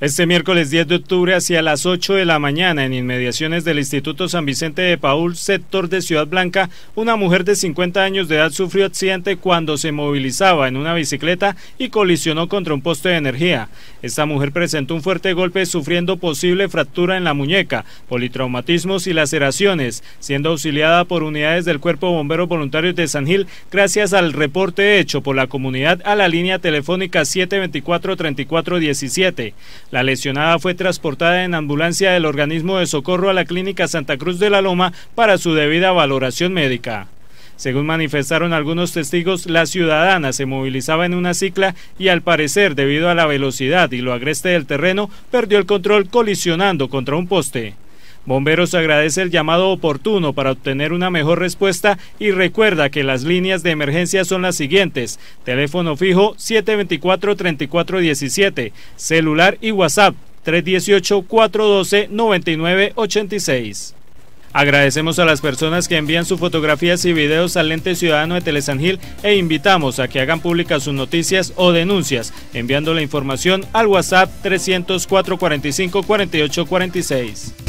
Este miércoles 10 de octubre hacia las 8 de la mañana en inmediaciones del Instituto San Vicente de Paul, sector de Ciudad Blanca, una mujer de 50 años de edad sufrió accidente cuando se movilizaba en una bicicleta y colisionó contra un poste de energía. Esta mujer presentó un fuerte golpe sufriendo posible fractura en la muñeca, politraumatismos y laceraciones, siendo auxiliada por unidades del Cuerpo Bombero Voluntario de San Gil gracias al reporte hecho por la comunidad a la línea telefónica 724-3417. La lesionada fue transportada en ambulancia del organismo de socorro a la clínica Santa Cruz de la Loma para su debida valoración médica. Según manifestaron algunos testigos, la ciudadana se movilizaba en una cicla y al parecer, debido a la velocidad y lo agreste del terreno, perdió el control colisionando contra un poste. Bomberos agradece el llamado oportuno para obtener una mejor respuesta y recuerda que las líneas de emergencia son las siguientes. Teléfono fijo 724-3417, celular y WhatsApp 318-412-9986. Agradecemos a las personas que envían sus fotografías y videos al Lente Ciudadano de Telesangil e invitamos a que hagan públicas sus noticias o denuncias, enviando la información al WhatsApp 304 45 48 46.